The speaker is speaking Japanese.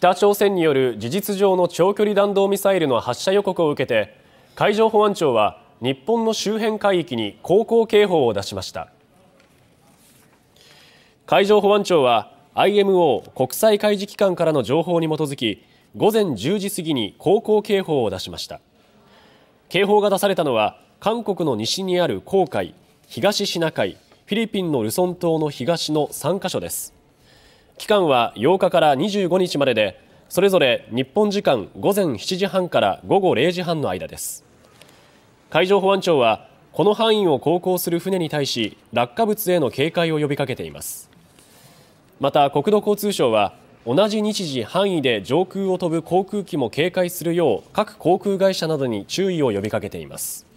北朝鮮による事実上の長距離弾道ミサイルの発射予告を受けて海上保安庁は日本の周辺海域に航行警報を出しました海上保安庁は IMO 国際海事機関からの情報に基づき午前10時過ぎに航行警報を出しました警報が出されたのは韓国の西にある黄海東シナ海フィリピンのルソン島の東の3カ所です期間は8日から25日まででそれぞれ日本時間午前7時半から午後0時半の間です海上保安庁はこの範囲を航行する船に対し落下物への警戒を呼びかけていますまた国土交通省は同じ日時範囲で上空を飛ぶ航空機も警戒するよう各航空会社などに注意を呼びかけています